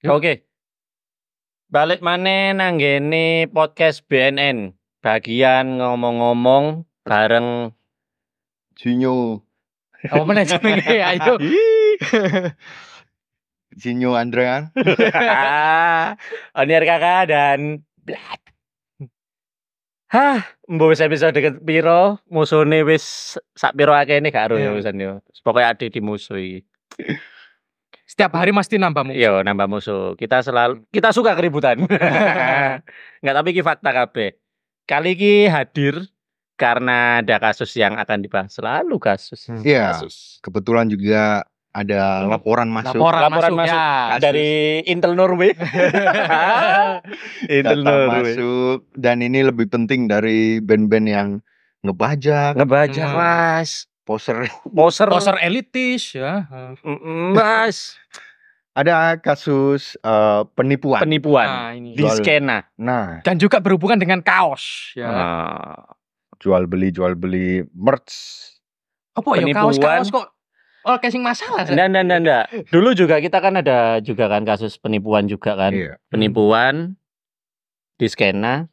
Oke. Okay. Balik mana nanggini podcast BNN bagian ngomong-ngomong bareng Junyo. Apa meneh jenenge ayo. Junyo Andrean. Ah. Onir kakak dan Blat. Hah, mbok bisa episode deket piro, musuhne wis sak piro akeh ini gak ero ya wisan iya. yo. Pokoke di dimusuhi. Setiap hari pasti nambah musuh. Iya, nambah musuh. Kita selalu kita suka keributan. Enggak tapi ki fakta kabeh. Kali ini hadir karena ada kasus yang akan dibahas selalu kasus. Hmm. Iya. Kasus. Kebetulan juga ada laporan masuk laporan, laporan masuk, masuk ya. dari Intel Norway Intel Norway masuk dan ini lebih penting dari band-band yang ngebajak ngebajak hmm. mas poser poser poser elitis ya mas ada kasus uh, penipuan penipuan nah, di skena nah dan juga berhubungan dengan kaos ya nah, jual beli jual beli merch apa ya, penipuan. ya kaos kaos kok Oh, casing masalah. Enggak, enggak, enggak, enggak. Dulu juga kita kan ada juga kan kasus penipuan juga kan. Iya. Penipuan di skena.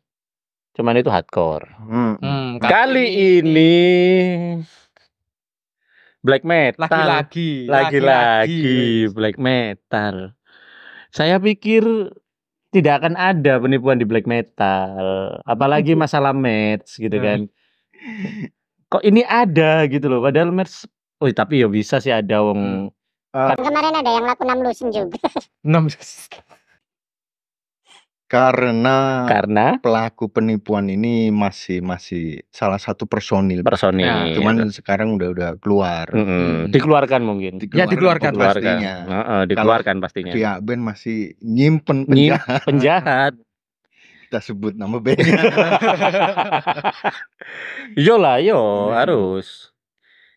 Cuman itu hardcore. Hmm. Hmm, kali, kali ini black metal. Lagi-lagi, lagi-lagi black metal. Saya pikir tidak akan ada penipuan di black metal, apalagi masalah match gitu kan. Kok ini ada gitu loh, padahal match Oh, tapi ya bisa sih ada wong. Hmm. Uh, kemarin ada yang laku enam lusin juga. 6 lusin. Karena karena pelaku penipuan ini masih masih salah satu personil. Personil. Nah, cuman iya. sekarang udah udah keluar. Mm -hmm. Hmm. Dikeluarkan mungkin. Dikeluarkan ya dikeluarkan pastinya. Uh, uh, dikeluarkan Kalau pastinya. Pihak Ben masih nyimpen penjahat. penjahat. Kita sebut nama Ben. yo lah yo hmm. harus.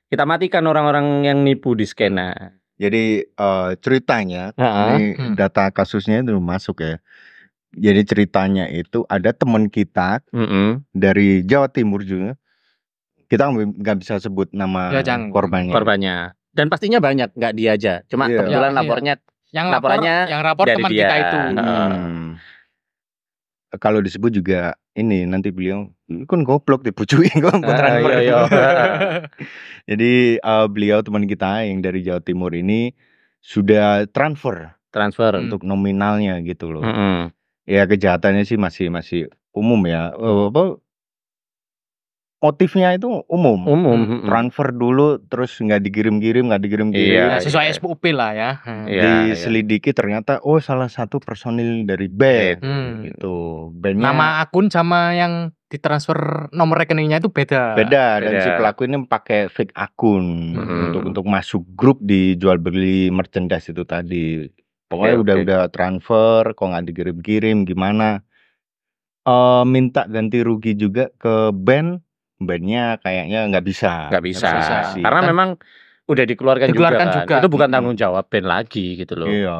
Kita matikan orang-orang yang nipu di skena. Jadi uh, ceritanya, uh -huh. ini hmm. data kasusnya itu masuk ya jadi ceritanya itu ada teman kita -hmm. dari Jawa Timur juga, kita nggak bisa sebut nama Ya, korbannya. Korbannya. Dan pastinya banyak, nggak dia aja. Cuma yeah. kebetulan ya, lapornya iya. Yang lapor, Laporannya yang rapor teman kita itu. Hmm. Hmm. Kalau disebut juga ini nanti beliau "Lu kan goblok dipucuin kok Ah, transfer." iya, iya. Jadi eh, beliau teman kita yang dari Jawa Timur ini sudah transfer transfer. untuk nominalnya gitu loh. mm Ya kejahatannya sih masih masih umum ya, eh, apa motifnya itu umum, Umum, hmm, transfer dulu terus nggak dikirim-kirim nggak dikirim-kirim, iya, iya sesuai iya. SPUP lah ya, heeh. Hmm. Iya iya. ternyata, oh salah satu personil dari band itu. Iya. Hmm. itu bandnya Nama akun sama yang ditransfer nomor rekeningnya itu beda. beda dan si pelaku ini pakai fake akun untuk untuk masuk grup di jual beli merchandise itu tadi. Pokoknya okay, ya, udah okay. udah transfer, kok nggak dikirim-kirim gimana. uh, minta ganti rugi juga ke band, bandnya kayaknya nggak bisa Nggak bisa, bisa karena kan memang udah dikeluarkan juga kan, itu bukan tanggung jawab band lagi gitu loh. Iya.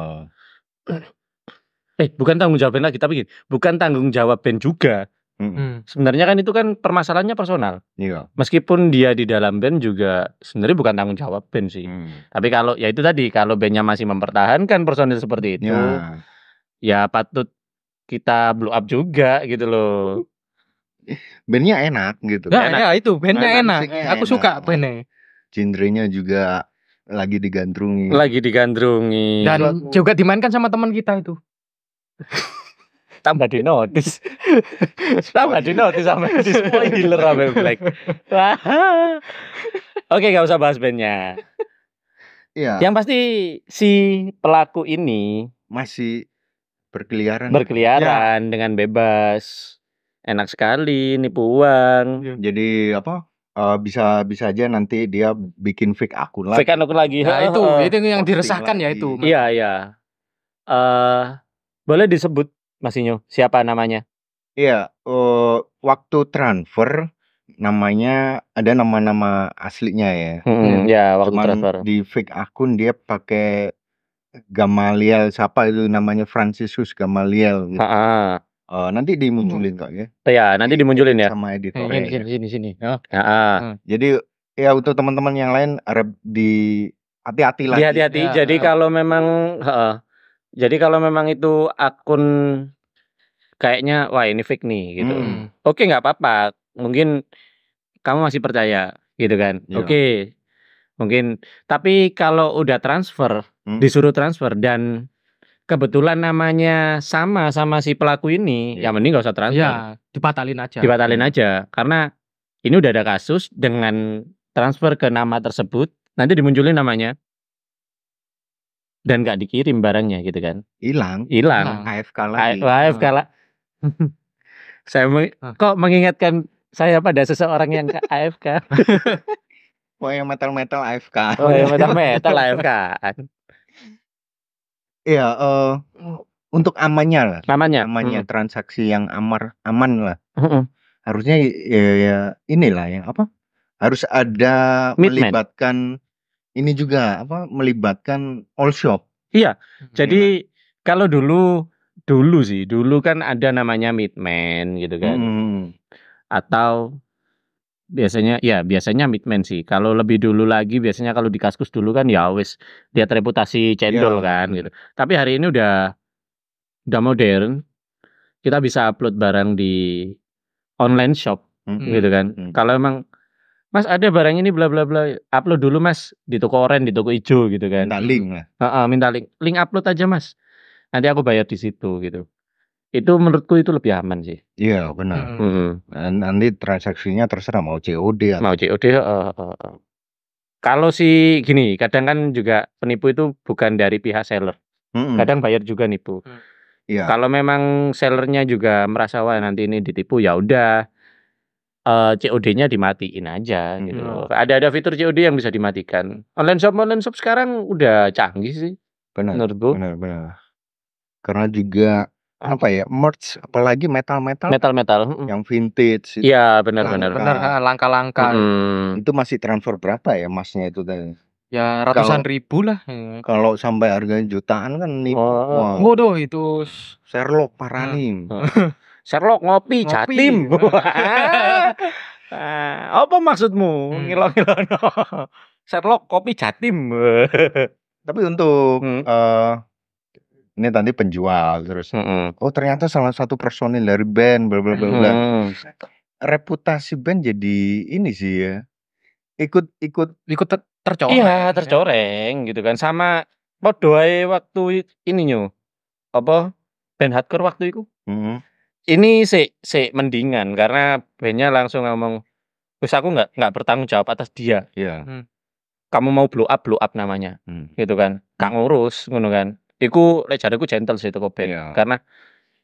Eh bukan tanggung jawab band lagi, tapi gini, bukan tanggung jawab band juga mm Sebenarnya kan itu kan permasalahannya personal. Iya. Meskipun dia di dalam band juga sebenarnya bukan tanggung jawab band sih. Mm. Tapi kalau ya itu tadi kalau bandnya masih mempertahankan personil seperti itu, ya, ya patut kita blow up juga gitu loh. bandnya enak gitu. Nah, enak. Ya itu bandnya enak. enak. Aku enak. suka bandnya. Cindrenya juga lagi digandrungi. Lagi digandrungi. Dan juga dimainkan sama teman kita itu. tambah di notis tambah di notis sama di spoiler sampai Black oke gak usah bahas bandnya Iya. Yang pasti si pelaku ini masih berkeliaran. Berkeliaran ya. dengan bebas. Enak sekali nipu uang. Iya. Jadi apa? Uh, bisa bisa aja nanti dia bikin fake akun lagi. Fake akun lagi. Nah, itu itu yang diresahkan ya itu. Iya, iya. uh, boleh disebut Mas Inyo? Siapa namanya? Iya, uh, waktu transfer namanya ada nama-nama aslinya ya. Hmm, ya, waktu Cuman transfer. Di fake akun dia pakai Gamaliel siapa itu namanya Francisus Gamaliel gitu. Uh, nanti dimunculin hmm. kok ya. Ya, nanti dimunculin ya. Sama editor. Hmm, ini sini sini sini. Oh. -ha. ah. Hmm. Jadi ya untuk teman-teman yang lain Arab di hati-hati lagi. hati-hati. Ya, Jadi iya. kalau memang uh, jadi kalau memang itu akun kayaknya wah ini fake nih gitu. Hmm. Oke, nggak apa-apa. Mungkin kamu masih percaya gitu kan. Yeah. Oke. Mungkin tapi kalau udah transfer, hmm. disuruh transfer dan kebetulan namanya sama sama si pelaku ini, yeah. ya iya. mending gak usah transfer. Ya, dibatalin aja. Dibatalin aja karena ini udah ada kasus dengan transfer ke nama tersebut, nanti dimunculin namanya dan nggak dikirim barangnya gitu kan hilang hilang AFK nah, lagi AFK lah saya meng ah. kok mengingatkan saya pada seseorang yang ke AFK Oh yang metal metal AFK oh yang metal metal AFK Iya, uh, untuk amannya lah. Amannya. Amannya hmm. transaksi yang amar aman lah. Harusnya ya, ya inilah yang apa? Harus ada melibatkan ini juga, apa, melibatkan all shop? Iya, hmm, jadi hmm. kalau dulu dulu sih, dulu kan ada namanya midman gitu kan. Hmm, hmm, hmm. Atau biasanya ya biasanya midman sih. Kalau lebih dulu lagi biasanya kalau di Kaskus dulu kan ya wis dia reputasi cendol yeah. kan gitu. Tapi hari ini udah udah modern. Kita bisa upload barang di online shop -hmm. gitu kan. -hmm. Kalau emang Mas ada barang ini bla bla bla upload dulu mas di toko oren di toko hijau gitu kan minta link lah uh, uh, minta link link upload aja mas nanti aku bayar di situ gitu itu menurutku itu lebih aman sih iya benar hmm. hmm. nanti transaksinya terserah mau COD atau... mau COD uh, uh, uh. kalau si gini kadang kan juga penipu itu bukan dari pihak seller hmm. kadang bayar juga nipu hmm. Yeah. Kalau memang sellernya juga merasa wah nanti ini ditipu ya udah uh, eh, COD-nya dimatiin aja hmm. gitu. Ada ada fitur COD yang bisa dimatikan. Online shop online shop sekarang udah canggih sih. Benar. Benar benar. Karena juga apa ya merch apalagi metal metal metal metal yang vintage iya benar benar benar langka langka hmm. itu masih transfer berapa ya masnya itu tadi ya ratusan kalo, ribu lah ya. kalau sampai harga jutaan kan nih oh. Wow. waduh itu Sherlock Paranim Sherlock ngopi, ngopi. jatim. Ah, apa maksudmu? Hmm. Ngilong-ngilong. Sherlock kopi jatim. Tapi untuk hmm. uh, ini tadi penjual terus. Hmm. Oh, ternyata salah satu personil dari band bla bla bla. Hmm. Reputasi band jadi ini sih ya. Ikut ikut ikut ter tercoreng. Iya, tercoreng ya. gitu kan. Sama podoai waktu ini nyu. Apa band hardcore waktu itu? Hmm. Ini sih si mendingan karena bandnya langsung ngomong, terus aku nggak nggak bertanggung jawab atas dia." Iya. Hmm. Kamu mau blow up, blow up namanya. Hmm. Gitu kan. Gak hmm. ngurus ngono kan. Iku lek jariku gentle sih toko band. Iya. Karena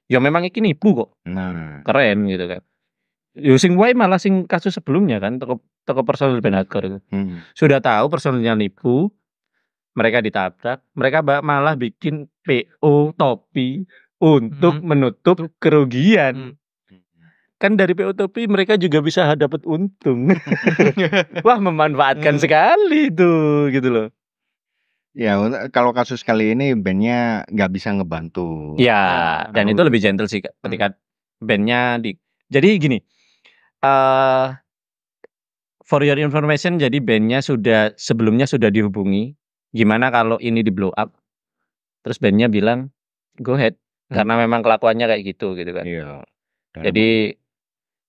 ya memang ini nipu kok. Nah. Keren gitu kan. Yo sing wae malah sing kasus sebelumnya kan toko toko personal band hardcore itu. Hmm. Sudah tahu personalnya nipu, mereka ditabrak, mereka malah bikin PO topi untuk hmm. menutup kerugian. Hmm. Kan dari POTP mereka juga bisa dapat untung. Wah, memanfaatkan hmm. sekali tuh gitu loh. Ya, kalau kasus kali ini bandnya nggak bisa ngebantu. Ya, nah, dan nah, itu lebih gentle sih mm. ketika hmm. bandnya di. Jadi gini, uh, for your information, jadi bandnya sudah sebelumnya sudah dihubungi. Gimana kalau ini di blow up? Terus bandnya bilang, go ahead, Hmm. Karena memang kelakuannya kayak gitu, gitu kan. Iya. Dan Jadi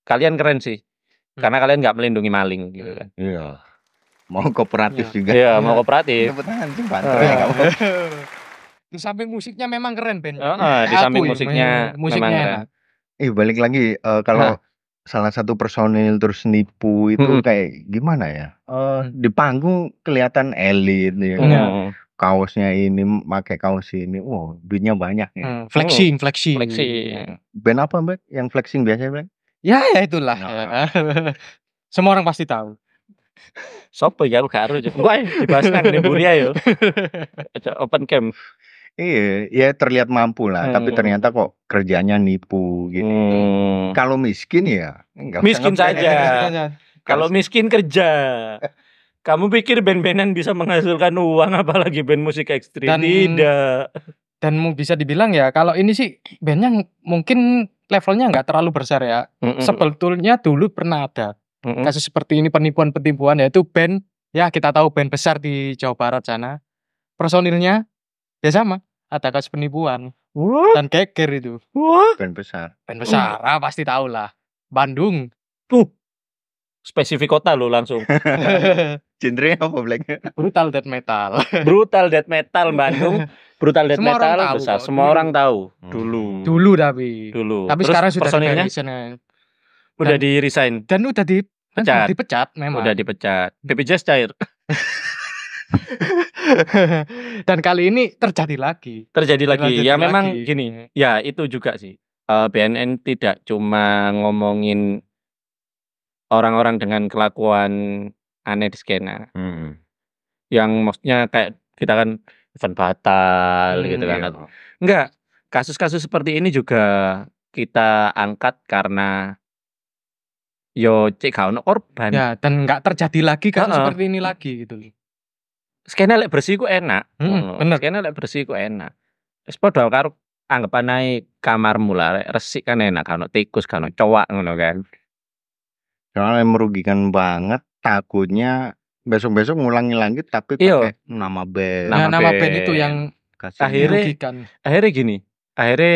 kalian keren sih. Hmm. Karena kalian nggak melindungi maling gitu kan. Iya. Mau kooperatif iya. juga. Iya, mau kooperatif. Tepuk tangan iya. Di samping musiknya memang keren Ben. Oh, oh, di samping ya. musiknya, iya, musiknya memang keren. Eh balik lagi uh, kalau nah. salah satu personil terus nipu itu hmm. kayak gimana ya? Uh, di panggung kelihatan elit ya. Kan? Hmm kaosnya ini, pakai kaos ini, wow duitnya banyak ya. Hmm, oh, flexing, oh, flexing. Flexing. Band apa Mbak? Yang flexing biasanya Mbak? Ya, ya itulah. Nah. Semua orang pasti tahu. Sopo ya aku karo aja. di dibahas nang Buria yo. Open camp. Iya, ya terlihat mampu lah, hmm. tapi ternyata kok kerjanya nipu gini. Gitu. Hmm. Kalau miskin ya, enggak miskin saja. Kalau miskin kerja. Eh, kamu pikir band-bandan bisa menghasilkan uang apalagi band musik ekstrim? Dan, Tidak. Dan bisa dibilang ya kalau ini sih bandnya mungkin levelnya nggak terlalu besar ya. Mm -mm. Sebetulnya dulu pernah ada mm -mm. kasus seperti ini penipuan-penipuan yaitu band ya kita tahu band besar di Jawa Barat sana personilnya ya sama ada kasus penipuan What? dan keker itu What? band besar band besar uh. ah, pasti tahu lah Bandung tuh spesifik kota lo langsung. Genre apa Black? Brutal death metal. brutal death metal Bandung. Brutal death semua metal orang besar. Tahu, Semua dulu. orang tahu. Hmm. Dulu. Dulu tapi. Dulu. Tapi Terus sekarang sudah personilnya udah di resign dan udah di kan pecat. dipecat memang. Udah dipecat. Hmm. BPJS cair. dan kali ini terjadi lagi. Terjadi lagi. Terjadi ya lagi. memang gini. Ya itu juga sih. Uh, eh, BNN tidak cuma ngomongin orang-orang dengan kelakuan aneh di skena. hmm. Yang maksudnya kayak kita kan event batal hmm, gitu kan. iya. enggak, kasus-kasus seperti ini juga kita angkat karena yo cek kau no korban. Ya, dan nggak terjadi lagi kasus uh-uh. seperti ini lagi gitu Skena lek bersih ku enak, hmm, bener. Skena lek bersih ku enak. Wis padha karo anggapan naik kamarmu lah, resik kan enak, kau no tikus, kau no cowok, ngono kan. Soalnya merugikan banget, takutnya besok-besok ngulangi lagi tapi iya. pakai nama band. Nah, nama band itu yang Kasih Akhirnya- merugikan. akhirnya gini akhirnya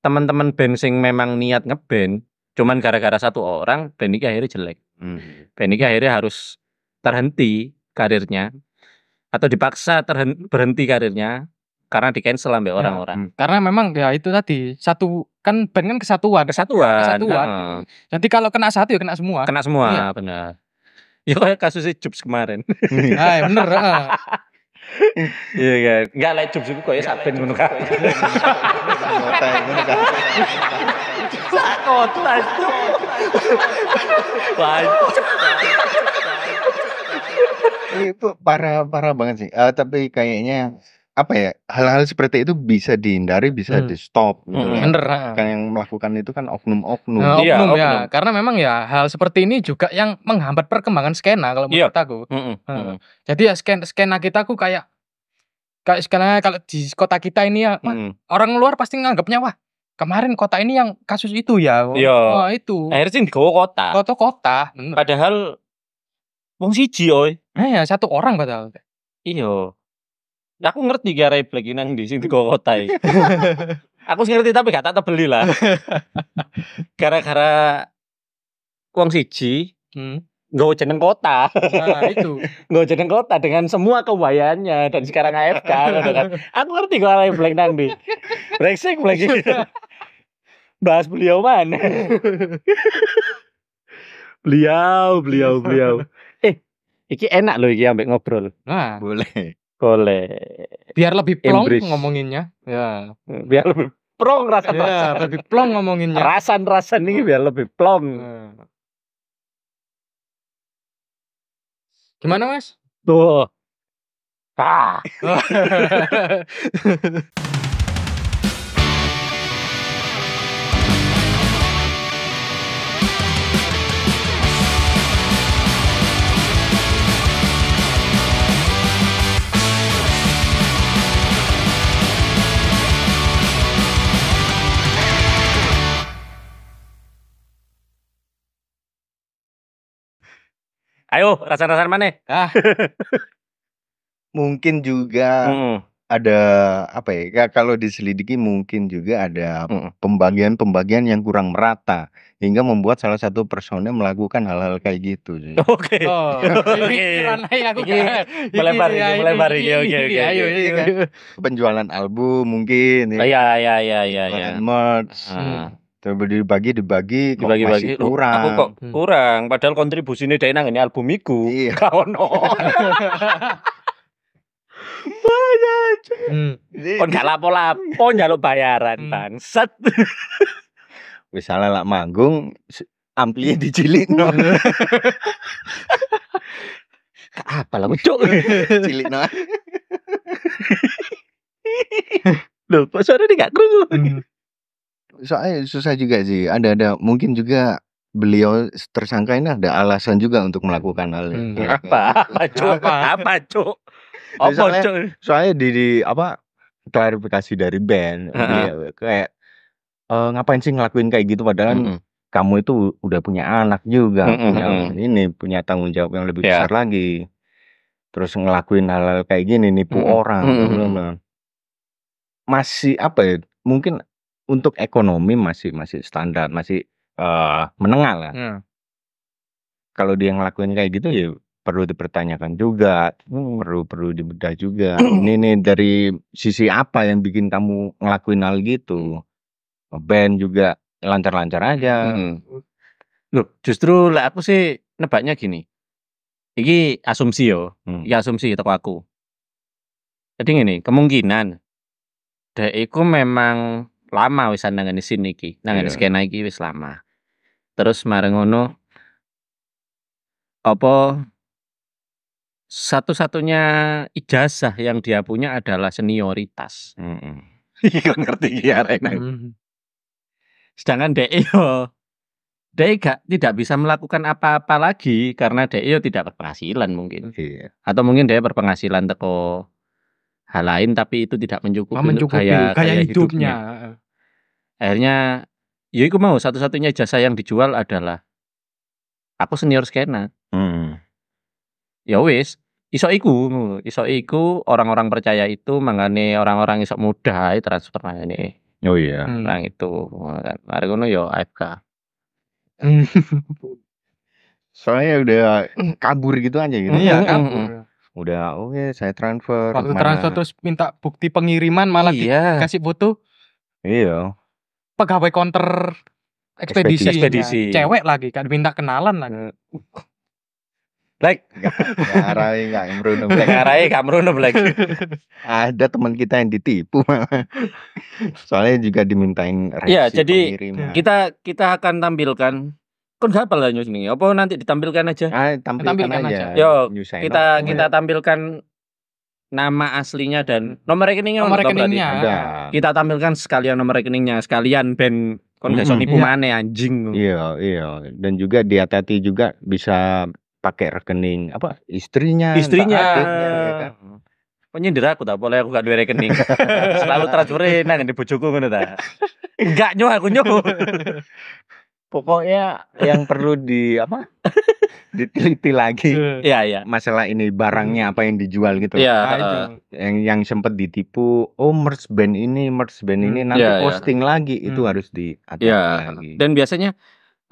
teman-teman band sing memang niat ngeband cuman gara-gara satu orang band ini akhirnya jelek Hmm. band ini akhirnya harus terhenti karirnya atau dipaksa terhenti, berhenti karirnya karena di cancel sampai ya, orang-orang. Hmm. Karena memang ya itu tadi satu kan band kan kesatuan. Kesatuan. Kesatuan. Nanti kalau kena satu ya kena semua. Kena semua, ya. benar. Ya kayak kasusnya Jups kemarin. Nah, ya benar. Iya kan. Enggak lek Jups itu kayak sak band ngono kan. Sak Itu parah-parah banget sih. Uh, tapi kayaknya apa ya hal-hal seperti itu bisa dihindari bisa hmm. di stop gitu hmm. Kan. Bener. Ah. kan yang melakukan itu kan oknum-oknum nah, iya, ya karena memang ya hal seperti ini juga yang menghambat perkembangan skena kalau iya. menurut iya. aku mm -mm. Hmm. jadi ya sken skena kita aku kayak kayak skena kalau di kota kita ini ya mm. orang luar pasti nganggapnya wah kemarin kota ini yang kasus itu ya Yo. Iya. wah itu akhirnya di kota kota kota bener. padahal wong siji oi eh, ya, satu orang padahal iya aku ngerti gak refleks nang di sini kok kotai aku ngerti tapi gak tak beli lah gara-gara uang siji hmm. Gak jeneng kota, nah, itu. gak jeneng kota dengan semua kebayanya dan sekarang AFK, kan? Aku ngerti kalau lain blank nang di, brengsek lagi bahas beliau mana? beliau, beliau, beliau. Eh, iki enak loh iki ambek ngobrol. Nah, boleh. Boleh. Biar lebih plong Embrace. ngomonginnya. Ya. Biar lebih plong rasa rasa ya, lebih plong ngomonginnya. rasa rasan ini biar lebih plong. Ya. Gimana, Mas? Tuh. Ah. Ayo, rasa rasan mana? Ah. mungkin juga mm. ada apa ya? Kalau diselidiki mungkin juga ada pembagian-pembagian mm. yang kurang merata hingga membuat salah satu personel melakukan hal-hal kayak gitu. Oke. Okay. Oh, okay. melebar, ya, melebar. Iya, oke, oke, iya, oke. Penjualan album mungkin. Ya, ya, ya, ya, ya. ya. Merch. Hmm dibagi dibagi dibagi bagi masih kurang aku kok hmm. kurang padahal kontribusi ini dari nang ini album iku iya. kau no mana hmm. kon gak lapo lapo oh, nyaluk bayaran hmm. bangsat misalnya lah manggung ampli dicilik no apa lah cuk cilik no lo suara dia nggak kerungu? Hmm. Soalnya susah juga sih, ada ada mungkin juga beliau tersangka ini ada alasan juga untuk melakukan hal ini Mmm, apa apa, Cuk? Apa? Apa, Cuk? Ya, apa, soalnya Cuk? soalnya di di apa, klarifikasi dari band, kayak, e, "Ngapain sih ngelakuin kayak gitu padahal kamu itu udah punya anak juga, punya ini, punya tanggung jawab yang lebih ya. besar lagi. Terus ngelakuin hal-hal kayak gini nipu Mhm orang," aku Masih apa ya, mungkin untuk ekonomi masih masih standar, masih uh, menengah lah. Hmm. Kalau dia ngelakuin kayak gitu ya perlu dipertanyakan juga, hmm. perlu perlu dibedah juga. ini nih dari sisi apa yang bikin kamu ngelakuin hal gitu? Hmm. Band juga lancar-lancar aja. Hmm. Loh, justru lah aku sih nebaknya gini. Ini asumsi yo, hmm. ya asumsi toko aku. Jadi gini, kemungkinan Dek memang lama wis nangani sini iki, nangani yeah. Iya. skena iki wis lama. Terus mareng ngono apa satu-satunya ijazah yang dia punya adalah senioritas. Heeh. Iya ngerti ya Rena. Hmm. Sedangkan DEO, yo gak tidak bisa melakukan apa-apa lagi karena DEO yo tidak berpenghasilan mungkin. Iya. Atau mungkin dia berpenghasilan teko hal lain tapi itu tidak mencukupi, mencukupi kayak, kayak, kayak hidupnya. hidupnya akhirnya ya iku mau satu-satunya jasa yang dijual adalah aku senior skena hmm. ya wis iso iku iso iku orang-orang percaya itu mangane orang-orang iso mudah transfer ini oh iya hmm. orang itu mari kan. ngono ya AFK soalnya udah kabur gitu aja gitu iya kabur udah oke okay, saya transfer waktu transfer terus minta bukti pengiriman malah iya. dikasih foto iya pegawai counter ekspedisi, ekspedisi. Ya. cewek lagi kan minta kenalan lagi Like ngarai nggak merundum, like ngarai nggak lagi. Ada teman kita yang ditipu Soalnya juga dimintain reaksi Iya, jadi pengirim. kita kita akan tampilkan kon gak apa lah news ini apa nanti ditampilkan aja ah, tampilkan, tampilkan aja, aja. yo kita kita tampilkan nama aslinya dan nomor rekeningnya nomor rekeningnya kita tampilkan sekalian nomor rekeningnya sekalian band konversi mm -hmm. mana yeah. anjing iya iya dan juga di hati juga bisa pakai rekening apa istrinya istrinya adiknya, ya kan? penyindir aku tak boleh aku gak dua rekening selalu transferin nang di bujuku ngono ta enggak nyoh aku nyoh pokoknya yang perlu di apa diteliti lagi ya ya masalah ini barangnya apa yang dijual gitu ya, Uh, yang yang sempat ditipu oh merch band ini merch band ini hmm. nanti ya, posting ya. lagi itu hmm. harus diatur ya. dan biasanya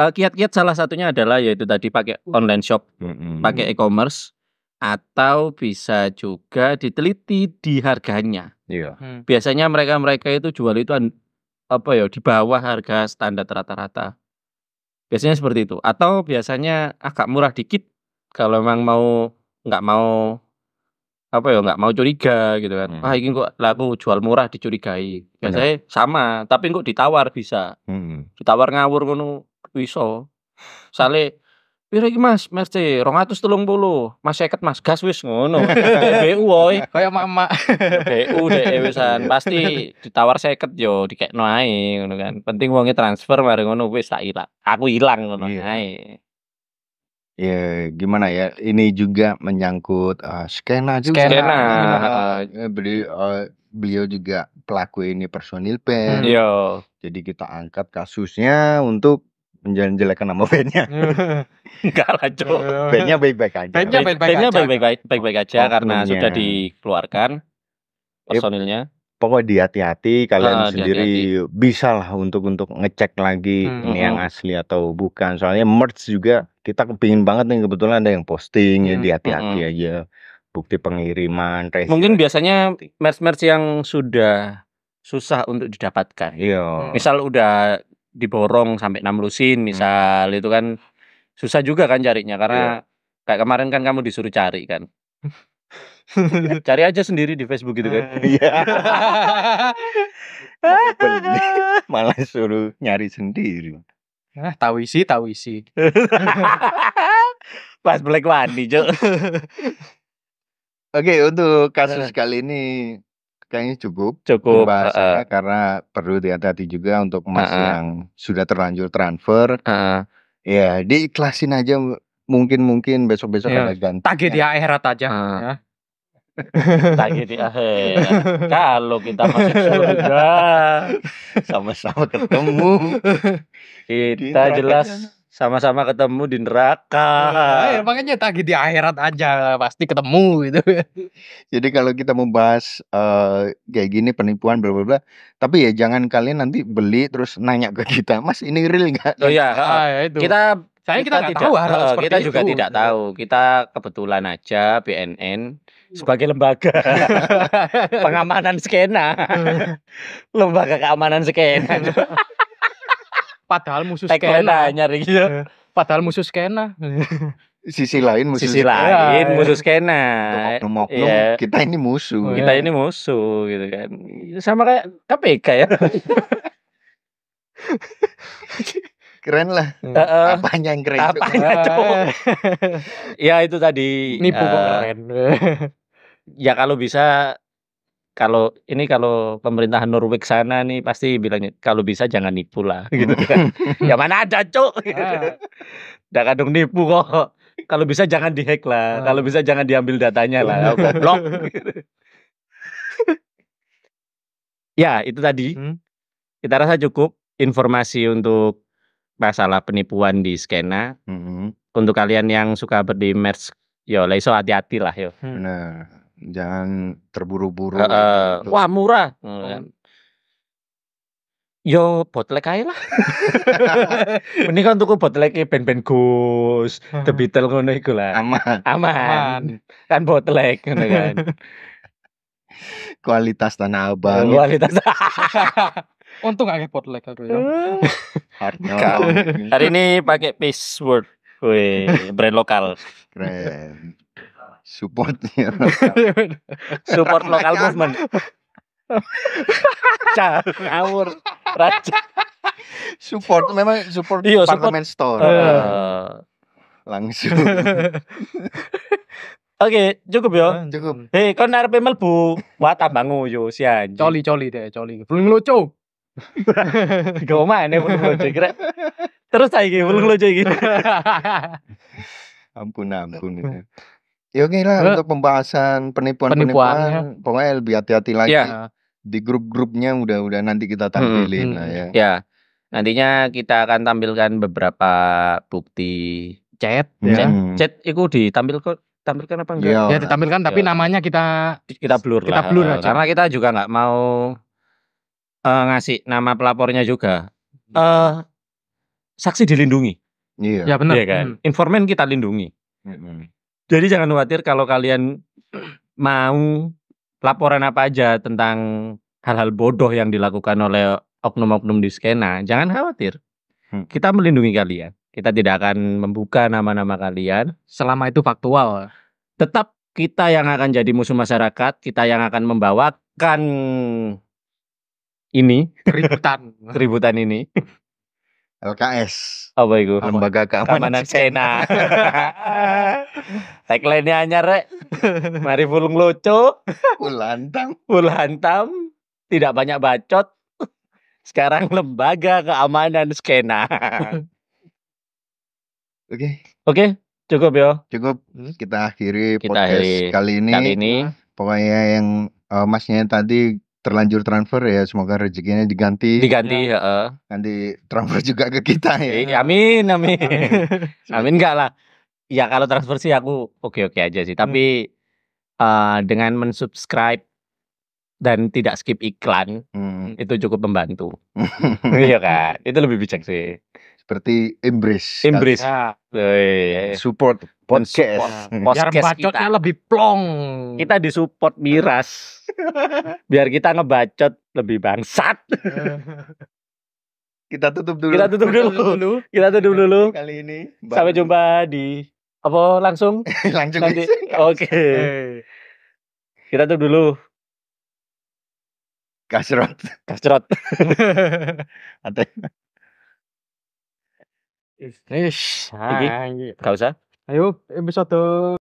eh, kiat-kiat uh, salah satunya adalah yaitu tadi pakai hmm. online shop hmm. pakai e-commerce atau bisa juga diteliti di harganya. ya. Hmm. Biasanya mereka-mereka itu jual itu apa ya di bawah harga standar rata-rata. Biasanya seperti itu. Atau biasanya agak murah dikit kalau memang mau nggak mau apa ya nggak mau curiga gitu kan. Hmm. Ah ini kok laku jual murah dicurigai. Biasanya Benar. sama, tapi kok ditawar bisa. Hmm. Ditawar ngawur ngono iso. Sale Piro iki Mas? Merce 230. Mas seket Mas. Gas wis ngono. BU woi. Kaya mak-mak. BU dek wisan. Pasti ditawar seket yo dikekno ae ngono kan. Penting uangnya transfer bareng ngono wis tak ilang. Aku ilang ngono yeah. ae. Ya gimana ya ini juga menyangkut uh, skena juga. Skena. Uh, beliau, uh, beliau juga pelaku ini personil pen. Hmm. Iya. Yo. Jadi kita angkat kasusnya untuk menjelek-jelekan nama bandnya enggak lah cok bandnya baik-baik aja bandnya baik-baik baik-baik baik-baik aja oh, karena bandnya. sudah dikeluarkan personilnya eh, pokoknya dihati-hati kalian uh, sendiri hati -hati. bisa lah untuk untuk ngecek lagi hmm. ini hmm. yang asli atau bukan soalnya merch juga kita kepingin banget nih kebetulan ada yang posting ya hmm. ya dihati-hati hmm. aja bukti pengiriman resi, mungkin biasanya merch-merch yang sudah susah untuk didapatkan. Iya. Misal udah diborong sampai enam lusin hmm. misal hmm. itu kan susah juga kan carinya karena yeah. kayak kemarin kan kamu disuruh cari kan. cari aja sendiri di Facebook gitu kan. Iya. Malah suruh nyari sendiri. Nah, tahu isi, tahu isi. Pas Black one Oke, untuk kasus nah. kali ini kayaknya cukup cukup bahasa ya, uh, karena perlu dihati hati juga untuk emas uh, yang sudah terlanjur transfer. Uh, ya, diiklasin aja mungkin mungkin besok besok iya. ada ganti. Tagih di akhirat aja. Uh. Ya. Tagih di akhirat. Kalau kita masuk surga sama-sama ketemu, kita jelas sama-sama ketemu di neraka. Ya, ya, makanya tadi di akhirat aja pasti ketemu gitu. Jadi kalau kita membahas uh, eh, kayak gini penipuan bla bla bla, tapi ya jangan kalian nanti beli terus nanya ke kita, Mas ini real nggak? Oh iya, ah, ya itu. kita saya kita, kita tidak tahu uh, kita juga itu. tidak tahu. Kita kebetulan aja BNN iya. sebagai lembaga pengamanan skena, lembaga keamanan skena padahal musuh skena nyari gitu iya. padahal musuh skena sisi lain musuh sisi skena. lain iya. musuh skena oknum oknum ya. kita ini musuh kita iya. ini musuh gitu kan sama kayak KPK ya keren lah uh, uh, apanya yang keren apanya tuh ya itu tadi nipu uh, keren ya kalau bisa kalau ini kalau pemerintahan Norwegia sana nih pasti bilangnya kalau bisa jangan nipu lah gitu kan. Hmm. ya mana ada, Cuk. Enggak ah. kadung nipu kok. Kalau bisa jangan dihack lah, ah. kalau bisa jangan diambil datanya lah, goblok. ya, itu tadi. Hmm? Kita rasa cukup informasi untuk masalah penipuan di skena. Hmm. Untuk kalian yang suka berdi merch, yo leso hati-hati lah yo. Hmm. Nah jangan terburu-buru. Uh, uh, Wah, murah. Hmm. Yo botlek aja lah. ini tuku botleke ben-ben Gus, The Beatles ngono iku lah. Aman. Aman. Kan botlek ngono kan. Kualitas tanah abang. Kualitas. Untung agak botlek aku ya. Hari ini pakai password. Wih, brand lokal. Keren support ya. support lokal movement cah ngawur raja support memang support iya, store uh. langsung Oke, okay, cukup ya. Ah, cukup. Hei, kau arepe mlebu wah tambah ngoyo si anjing. Coli-coli deh, coli. Belum lucu. Gak mana belum lucu kira. Terus lagi belum lucu lagi. ampun, ampun. Ya oke lah Lalu, untuk pembahasan penipuan-penipuan pokoknya lebih hati-hati lagi yeah. di grup-grupnya udah-udah nanti kita hmm, tampilin hmm. lah ya. Ya. Yeah. Nantinya kita akan tampilkan beberapa bukti chat, yeah. Hmm. chat, chat itu ditampilkan tampilkan apa enggak? Yeah. Ya, ya ditampilkan tapi yeah. namanya kita kita blur lah. kita blur aja. Karena kita juga nggak mau uh, ngasih nama pelapornya juga. uh, saksi dilindungi. Iya. Yeah. Ya benar. Yeah, kan? Hmm. Informan kita lindungi. Hmm. Jadi jangan khawatir kalau kalian mau laporan apa aja tentang hal-hal bodoh yang dilakukan oleh oknum-oknum di skena, jangan khawatir. Hmm. Kita melindungi kalian. Kita tidak akan membuka nama-nama kalian selama itu faktual. Tetap kita yang akan jadi musuh masyarakat, kita yang akan membawakan ini keributan keributan ini LKS. Apa itu? Lembaga Keamanan, Keamanan Sena. Tagline-nya anyar rek. Mari pulung lucu. pulantam, pulantam, Tidak banyak bacot. Sekarang lembaga keamanan skena. Oke. Oke, cukup ya. Cukup. Hmm. Kita akhiri kita podcast kali ini. Kali ini. Pokoknya yang uh, masnya tadi terlanjur transfer ya semoga rezekinya diganti diganti ya. Uh. nanti transfer juga ke kita ya e, amin amin amin, amin enggak lah ya kalau transfer sih aku oke oke aja sih tapi hmm. uh, dengan mensubscribe dan tidak skip iklan hmm. itu cukup membantu iya kan itu lebih bijak sih seperti embrace embrace ah. support podcast iya. hmm. podcast biar bacotnya kita. lebih plong kita disupport miras biar kita ngebacot lebih bangsat kita tutup dulu kita tutup dulu, kita tutup dulu. kali ini sampai jumpa di apa langsung langsung nanti oke okay. kita tutup dulu kasrot kasrot Ante. Ish, nah, gitu. gak usah. Ayun, eh, basta